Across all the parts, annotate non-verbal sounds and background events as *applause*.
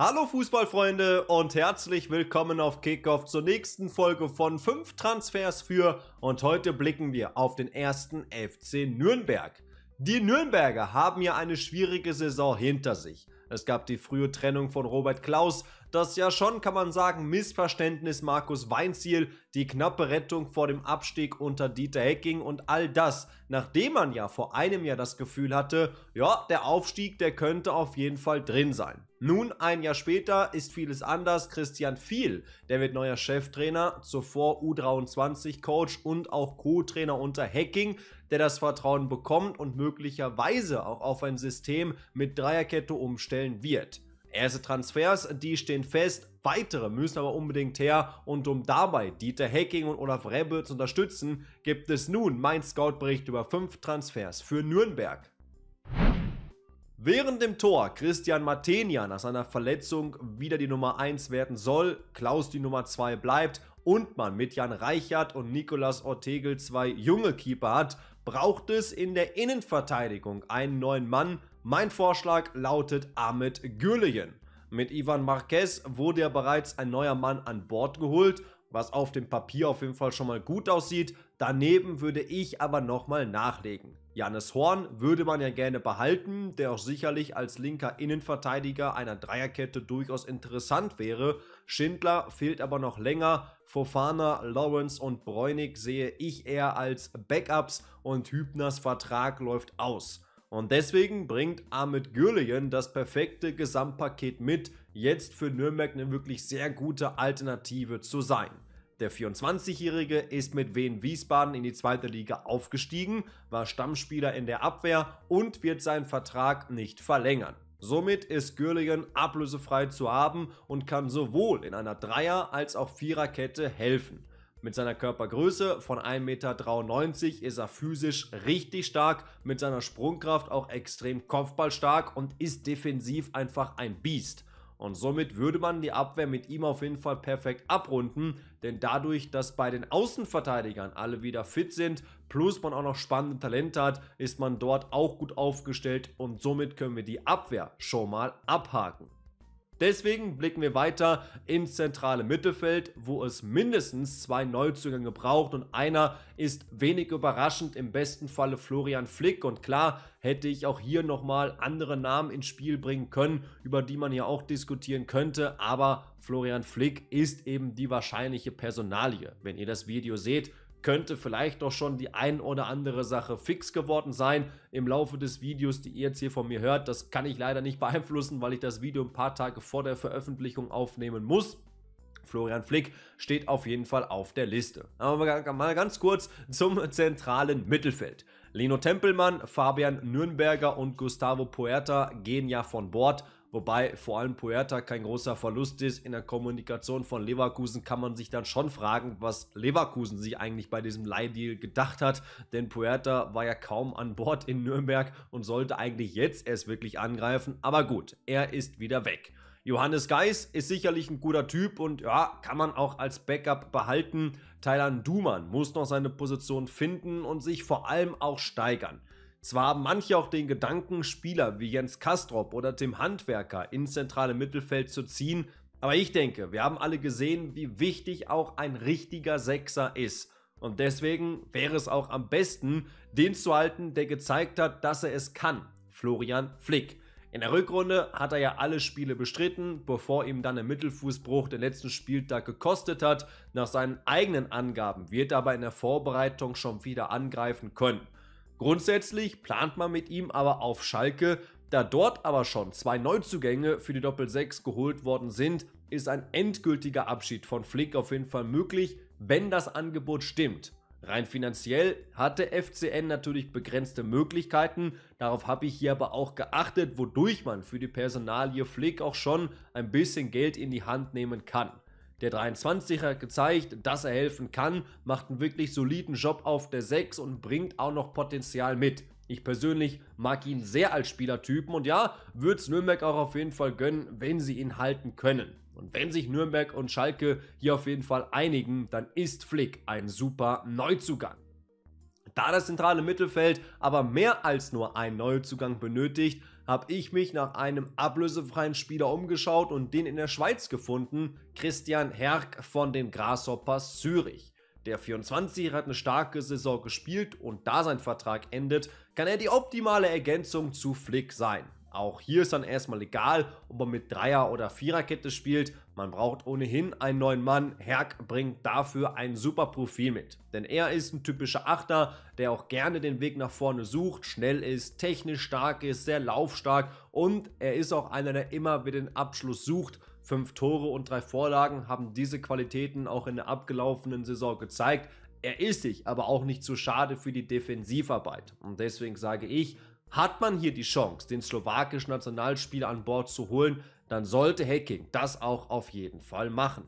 Hallo Fußballfreunde und herzlich willkommen auf Kickoff zur nächsten Folge von 5 Transfers für und heute blicken wir auf den ersten FC Nürnberg. Die Nürnberger haben ja eine schwierige Saison hinter sich. Es gab die frühe Trennung von Robert Klaus, das ja schon, kann man sagen, Missverständnis Markus Weinziel, die knappe Rettung vor dem Abstieg unter Dieter Hecking und all das, nachdem man ja vor einem Jahr das Gefühl hatte, ja, der Aufstieg, der könnte auf jeden Fall drin sein. Nun, ein Jahr später, ist vieles anders. Christian Viel, der wird neuer Cheftrainer, zuvor U23-Coach und auch Co-Trainer unter Hacking, der das Vertrauen bekommt und möglicherweise auch auf ein System mit Dreierkette umstellen wird. Erste Transfers, die stehen fest, weitere müssen aber unbedingt her und um dabei Dieter Hecking und Olaf Rebbe zu unterstützen, gibt es nun mein Scout-Bericht über fünf Transfers für Nürnberg. Während im Tor Christian Matenia nach seiner Verletzung wieder die Nummer 1 werden soll, Klaus die Nummer 2 bleibt und man mit Jan Reichert und Nicolas Ortegel zwei junge Keeper hat, braucht es in der Innenverteidigung einen neuen Mann mein Vorschlag lautet Ahmed Gülleyen. Mit Ivan Marquez wurde ja bereits ein neuer Mann an Bord geholt, was auf dem Papier auf jeden Fall schon mal gut aussieht. Daneben würde ich aber nochmal nachlegen. Janis Horn würde man ja gerne behalten, der auch sicherlich als linker Innenverteidiger einer Dreierkette durchaus interessant wäre. Schindler fehlt aber noch länger. Fofana, Lawrence und Bräunig sehe ich eher als Backups und Hübners Vertrag läuft aus. Und deswegen bringt Ahmed Gürlingen das perfekte Gesamtpaket mit, jetzt für Nürnberg eine wirklich sehr gute Alternative zu sein. Der 24-Jährige ist mit Wien Wiesbaden in die zweite Liga aufgestiegen, war Stammspieler in der Abwehr und wird seinen Vertrag nicht verlängern. Somit ist Gürlingen ablösefrei zu haben und kann sowohl in einer Dreier- als auch Viererkette helfen. Mit seiner Körpergröße von 1,93 Meter ist er physisch richtig stark, mit seiner Sprungkraft auch extrem kopfballstark und ist defensiv einfach ein Biest. Und somit würde man die Abwehr mit ihm auf jeden Fall perfekt abrunden, denn dadurch, dass bei den Außenverteidigern alle wieder fit sind, plus man auch noch spannende Talente hat, ist man dort auch gut aufgestellt und somit können wir die Abwehr schon mal abhaken. Deswegen blicken wir weiter ins zentrale Mittelfeld, wo es mindestens zwei Neuzugänge braucht und einer ist wenig überraschend, im besten Falle Florian Flick. Und klar hätte ich auch hier nochmal andere Namen ins Spiel bringen können, über die man hier auch diskutieren könnte, aber Florian Flick ist eben die wahrscheinliche Personalie. Wenn ihr das Video seht, könnte vielleicht doch schon die ein oder andere Sache fix geworden sein im Laufe des Videos, die ihr jetzt hier von mir hört. Das kann ich leider nicht *laughs* beeinflussen, weil ich das Video ein paar Tage vor der Veröffentlichung aufnehmen muss. Florian Flick steht auf jeden Fall auf der Liste. Aber mal ganz kurz zum *laughs* zentralen Mittelfeld. Lino Tempelmann, Fabian Nürnberger und Gustavo Puerta gehen ja von Bord. Wobei vor allem Puerta kein großer Verlust ist. In der Kommunikation von Leverkusen kann man sich dann schon fragen, was Leverkusen sich eigentlich bei diesem Leihdeal gedacht hat. Denn Puerta war ja kaum an Bord in Nürnberg und sollte eigentlich jetzt erst wirklich angreifen. Aber gut, er ist wieder weg. Johannes Geis ist sicherlich ein guter Typ und ja, kann man auch als Backup behalten. Thailand Duman muss noch seine Position finden und sich vor allem auch steigern. Zwar haben manche auch den Gedanken, Spieler wie Jens Kastrop oder Tim Handwerker ins zentrale Mittelfeld zu ziehen, aber ich denke, wir haben alle gesehen, wie wichtig auch ein richtiger Sechser ist. Und deswegen wäre es auch am besten, den zu halten, der gezeigt hat, dass er es kann, Florian Flick. In der Rückrunde hat er ja alle Spiele bestritten, bevor ihm dann der Mittelfußbruch den letzten Spieltag gekostet hat. Nach seinen eigenen Angaben wird er aber in der Vorbereitung schon wieder angreifen können. Grundsätzlich plant man mit ihm aber auf Schalke, da dort aber schon zwei Neuzugänge für die Doppel-6 geholt worden sind, ist ein endgültiger Abschied von Flick auf jeden Fall möglich, wenn das Angebot stimmt. Rein finanziell hat der FCN natürlich begrenzte Möglichkeiten, darauf habe ich hier aber auch geachtet, wodurch man für die Personalie Flick auch schon ein bisschen Geld in die Hand nehmen kann der 23er gezeigt, dass er helfen kann, macht einen wirklich soliden Job auf der 6 und bringt auch noch Potenzial mit. Ich persönlich mag ihn sehr als Spielertypen und ja, würde es Nürnberg auch auf jeden Fall gönnen, wenn sie ihn halten können. Und wenn sich Nürnberg und Schalke hier auf jeden Fall einigen, dann ist Flick ein super Neuzugang. Da das zentrale Mittelfeld aber mehr als nur einen Neuzugang benötigt, habe ich mich nach einem ablösefreien Spieler umgeschaut und den in der Schweiz gefunden, Christian Herk von den Grasshoppers Zürich. Der 24 hat eine starke Saison gespielt und da sein Vertrag endet, kann er die optimale Ergänzung zu Flick sein. Auch hier ist dann erstmal egal, ob man mit Dreier- oder Viererkette spielt. Man braucht ohnehin einen neuen Mann. Herk bringt dafür ein super Profil mit. Denn er ist ein typischer Achter, der auch gerne den Weg nach vorne sucht, schnell ist, technisch stark ist, sehr laufstark und er ist auch einer, der immer wieder den Abschluss sucht. Fünf Tore und drei Vorlagen haben diese Qualitäten auch in der abgelaufenen Saison gezeigt. Er ist sich aber auch nicht zu schade für die Defensivarbeit. Und deswegen sage ich, hat man hier die Chance, den slowakischen Nationalspieler an Bord zu holen, dann sollte Hacking das auch auf jeden Fall machen.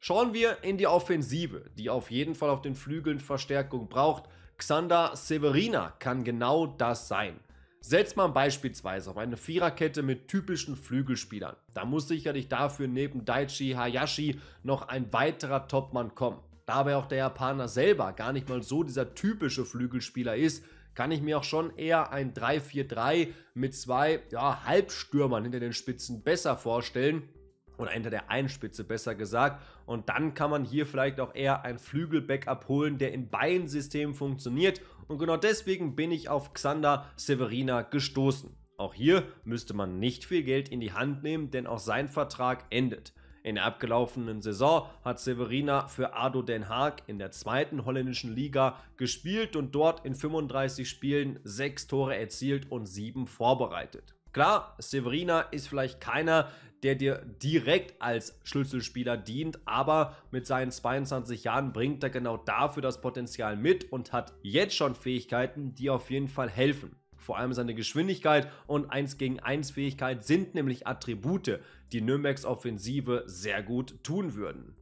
Schauen wir in die Offensive, die auf jeden Fall auf den Flügeln Verstärkung braucht. Xander Severina kann genau das sein. Setzt man beispielsweise auf eine Viererkette mit typischen Flügelspielern, da muss sicherlich dafür neben Daichi Hayashi noch ein weiterer Topmann kommen. Da aber auch der Japaner selber gar nicht mal so dieser typische Flügelspieler ist, kann ich mir auch schon eher ein 3-4-3 mit zwei ja, Halbstürmern hinter den Spitzen besser vorstellen. Oder hinter der Einspitze besser gesagt. Und dann kann man hier vielleicht auch eher ein Flügel-Backup holen, der in beiden Systemen funktioniert. Und genau deswegen bin ich auf Xander Severina gestoßen. Auch hier müsste man nicht viel Geld in die Hand nehmen, denn auch sein Vertrag endet. In der abgelaufenen Saison hat Severina für Ado Den Haag in der zweiten holländischen Liga gespielt und dort in 35 Spielen 6 Tore erzielt und 7 vorbereitet. Klar, Severina ist vielleicht keiner, der dir direkt als Schlüsselspieler dient, aber mit seinen 22 Jahren bringt er genau dafür das Potenzial mit und hat jetzt schon Fähigkeiten, die auf jeden Fall helfen. Vor allem seine Geschwindigkeit und 1 gegen 1 Fähigkeit sind nämlich Attribute, die Nürnbergs Offensive sehr gut tun würden.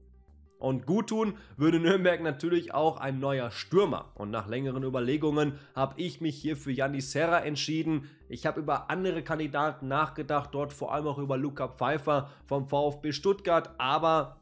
Und gut tun würde Nürnberg natürlich auch ein neuer Stürmer. Und nach längeren Überlegungen habe ich mich hier für Yanni Serra entschieden. Ich habe über andere Kandidaten nachgedacht, dort vor allem auch über Luca Pfeiffer vom VfB Stuttgart, aber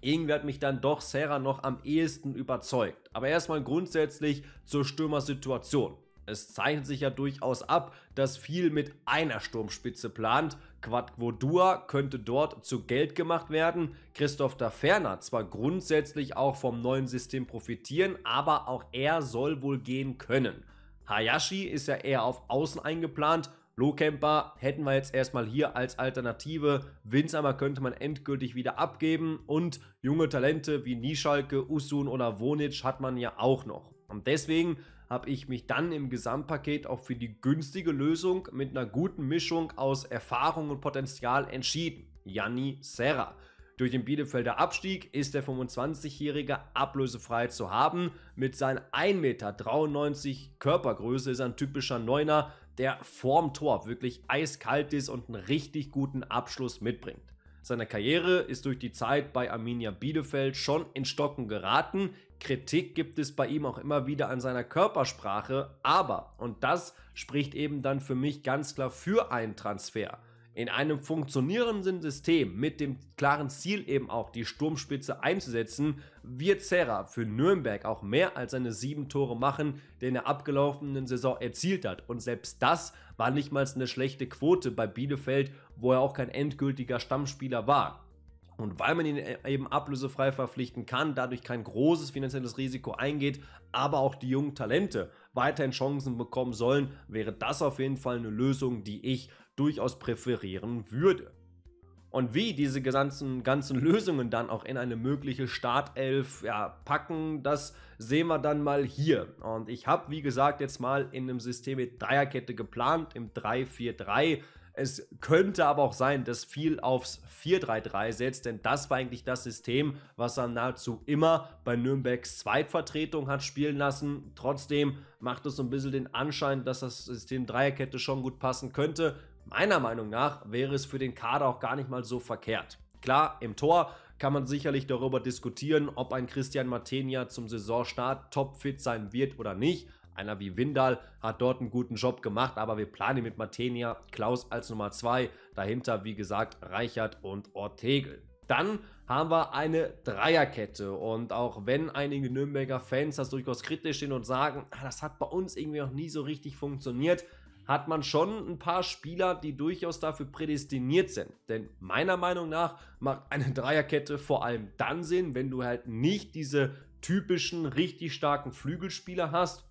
irgendwie hat mich dann doch Serra noch am ehesten überzeugt. Aber erstmal grundsätzlich zur Stürmersituation. Es zeichnet sich ja durchaus ab, dass viel mit einer Sturmspitze plant. Quadquodua könnte dort zu Geld gemacht werden. Christoph da Ferner zwar grundsätzlich auch vom neuen System profitieren, aber auch er soll wohl gehen können. Hayashi ist ja eher auf Außen eingeplant. Lohkemper hätten wir jetzt erstmal hier als Alternative. Winsheimer könnte man endgültig wieder abgeben. Und junge Talente wie Nischalke, Usun oder Wonitsch hat man ja auch noch. Und deswegen habe ich mich dann im Gesamtpaket auch für die günstige Lösung mit einer guten Mischung aus Erfahrung und Potenzial entschieden. Janni Serra. Durch den Bielefelder Abstieg ist der 25-Jährige ablösefrei zu haben. Mit seinen 1,93 Meter Körpergröße ist er ein typischer Neuner, der vorm Tor wirklich eiskalt ist und einen richtig guten Abschluss mitbringt. Seine Karriere ist durch die Zeit bei Arminia Bielefeld schon in Stocken geraten. Kritik gibt es bei ihm auch immer wieder an seiner Körpersprache, aber, und das spricht eben dann für mich ganz klar für einen Transfer in einem funktionierenden System mit dem klaren Ziel eben auch die Sturmspitze einzusetzen, wird Serra für Nürnberg auch mehr als seine sieben Tore machen, die in der abgelaufenen Saison erzielt hat. Und selbst das war nicht mal eine schlechte Quote bei Bielefeld, wo er auch kein endgültiger Stammspieler war. Und weil man ihn äh, eben ablösefrei verpflichten kann, dadurch kein großes finanzielles Risiko eingeht, aber auch die jungen Talente weiterhin Chancen bekommen sollen, wäre das auf jeden Fall eine Lösung, die ich durchaus präferieren würde. Und wie diese ganzen, ganzen Lösungen dann auch in eine mögliche Startelf ja, packen, das sehen wir dann mal hier. Und ich habe, wie gesagt, jetzt mal in einem System mit Dreierkette geplant, im 343. Es könnte aber auch sein, dass viel aufs 4-3-3 setzt, denn das war eigentlich das System, was er nahezu immer bei Nürnbergs Zweitvertretung hat spielen lassen. Trotzdem macht es so ein bisschen den Anschein, dass das System Dreierkette schon gut passen könnte. Meiner Meinung nach wäre es für den Kader auch gar nicht mal so verkehrt. Klar, im Tor kann man sicherlich darüber diskutieren, ob ein Christian Matenia zum Saisonstart topfit sein wird oder nicht. Einer wie Windal hat dort einen guten Job gemacht, aber wir planen mit Matenia, Klaus als Nummer 2, dahinter wie gesagt Reichert und Ortegel. Dann haben wir eine Dreierkette. Und auch wenn einige Nürnberger Fans das durchaus kritisch sehen und sagen, ah, das hat bei uns irgendwie noch nie so richtig funktioniert, hat man schon ein paar Spieler, die durchaus dafür prädestiniert sind. Denn meiner Meinung nach macht eine Dreierkette vor allem dann Sinn, wenn du halt nicht diese typischen richtig starken Flügelspieler hast,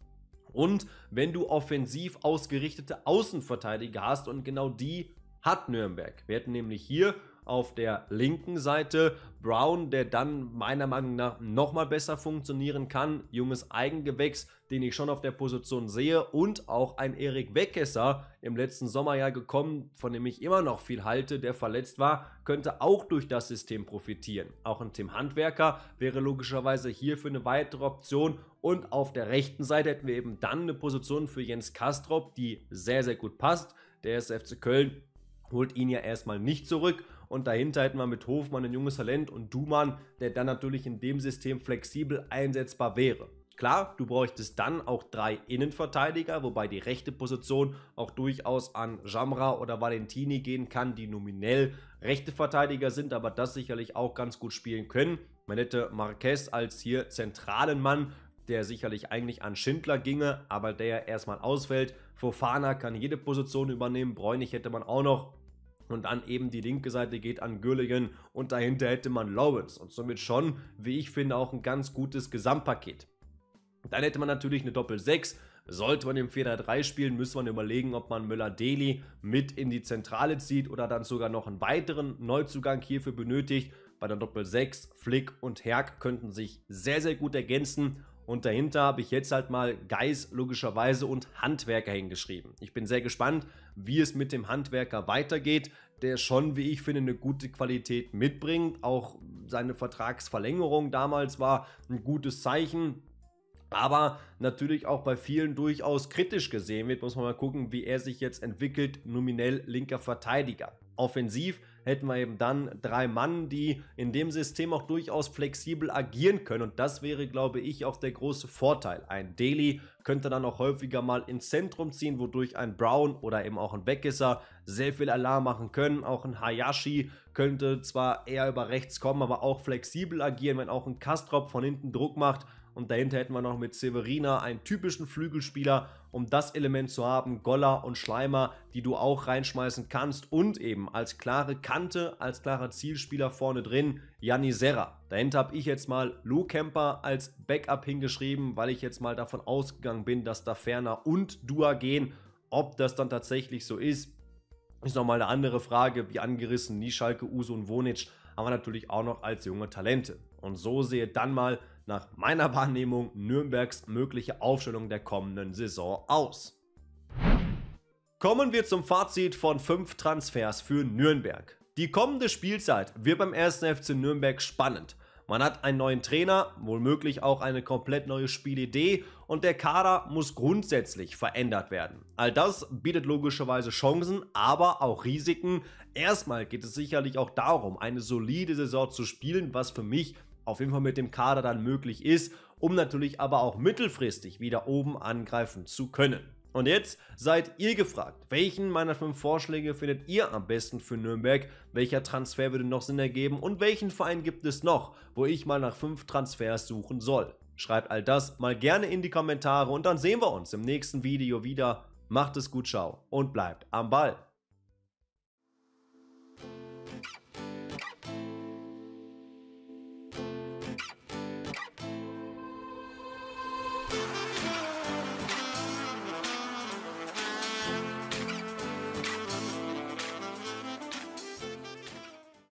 und wenn du offensiv ausgerichtete Außenverteidiger hast und genau die hat Nürnberg. Wir hätten nämlich hier auf der linken Seite. Brown, der dann meiner Meinung nach nochmal besser funktionieren kann. Junges Eigengewächs, den ich schon auf der Position sehe. Und auch ein Erik Weckesser im letzten Sommerjahr gekommen, von dem ich immer noch viel halte, der verletzt war, könnte auch durch das System profitieren. Auch ein Tim Handwerker wäre logischerweise hier für eine weitere Option. Und auf der rechten Seite hätten wir eben dann eine Position für Jens Kastrop, die sehr, sehr gut passt. Der SFC Köln holt ihn ja erstmal nicht zurück und dahinter hätten wir mit Hofmann ein junges Talent und Dumann, der dann natürlich in dem System flexibel einsetzbar wäre. Klar, du bräuchtest dann auch drei Innenverteidiger, wobei die rechte Position auch durchaus an Jamra oder Valentini gehen kann, die nominell rechte Verteidiger sind, aber das sicherlich auch ganz gut spielen können. Man hätte Marquez als hier zentralen Mann, der sicherlich eigentlich an Schindler ginge, aber der ja erstmal ausfällt. Fofana kann jede Position übernehmen, Bräunig hätte man auch noch. Und dann eben die linke Seite geht an Gülligan und dahinter hätte man Lawrence und somit schon, wie ich finde, auch ein ganz gutes Gesamtpaket. Dann hätte man natürlich eine Doppel-6. Sollte man im 4-3-3 spielen, müsste man überlegen, ob man Müller-Deli mit in die Zentrale zieht oder dann sogar noch einen weiteren Neuzugang hierfür benötigt. Bei der Doppel-6, Flick und Herk könnten sich sehr, sehr gut ergänzen und dahinter habe ich jetzt halt mal Geis logischerweise und Handwerker hingeschrieben. Ich bin sehr gespannt, wie es mit dem Handwerker weitergeht, der schon, wie ich finde, eine gute Qualität mitbringt. Auch seine Vertragsverlängerung damals war ein gutes Zeichen. Aber natürlich auch bei vielen durchaus kritisch gesehen wird, muss man mal gucken, wie er sich jetzt entwickelt, nominell linker Verteidiger. Offensiv hätten wir eben dann drei Mann, die in dem System auch durchaus flexibel agieren können. Und das wäre, glaube ich, auch der große Vorteil. Ein Daly könnte dann auch häufiger mal ins Zentrum ziehen, wodurch ein Brown oder eben auch ein Beckesser sehr viel Alarm machen können. Auch ein Hayashi könnte zwar eher über rechts kommen, aber auch flexibel agieren, wenn auch ein Kastrop von hinten Druck macht und dahinter hätten wir noch mit Severina einen typischen Flügelspieler, um das Element zu haben, Goller und Schleimer, die du auch reinschmeißen kannst. Und eben als klare Kante, als klarer Zielspieler vorne drin, Janni Serra. Dahinter habe ich jetzt mal Lou Kemper als Backup hingeschrieben, weil ich jetzt mal davon ausgegangen bin, dass da Ferner und Dua gehen. Ob das dann tatsächlich so ist, ist nochmal eine andere Frage, wie angerissen Nischalke, Uso und Wonic, aber natürlich auch noch als junge Talente. Und so sehe dann mal, nach meiner Wahrnehmung Nürnbergs mögliche Aufstellung der kommenden Saison aus. Kommen wir zum Fazit von 5 Transfers für Nürnberg. Die kommende Spielzeit wird beim 1. FC Nürnberg spannend. Man hat einen neuen Trainer, womöglich auch eine komplett neue Spielidee und der Kader muss grundsätzlich verändert werden. All das bietet logischerweise Chancen, aber auch Risiken. Erstmal geht es sicherlich auch darum, eine solide Saison zu spielen, was für mich auf jeden Fall mit dem Kader dann möglich ist, um natürlich aber auch mittelfristig wieder oben angreifen zu können. Und jetzt seid ihr gefragt, welchen meiner fünf Vorschläge findet ihr am besten für Nürnberg? Welcher Transfer würde noch Sinn ergeben? Und welchen Verein gibt es noch, wo ich mal nach fünf Transfers suchen soll? Schreibt all das mal gerne in die Kommentare und dann sehen wir uns im nächsten Video wieder. Macht es gut, ciao und bleibt am Ball.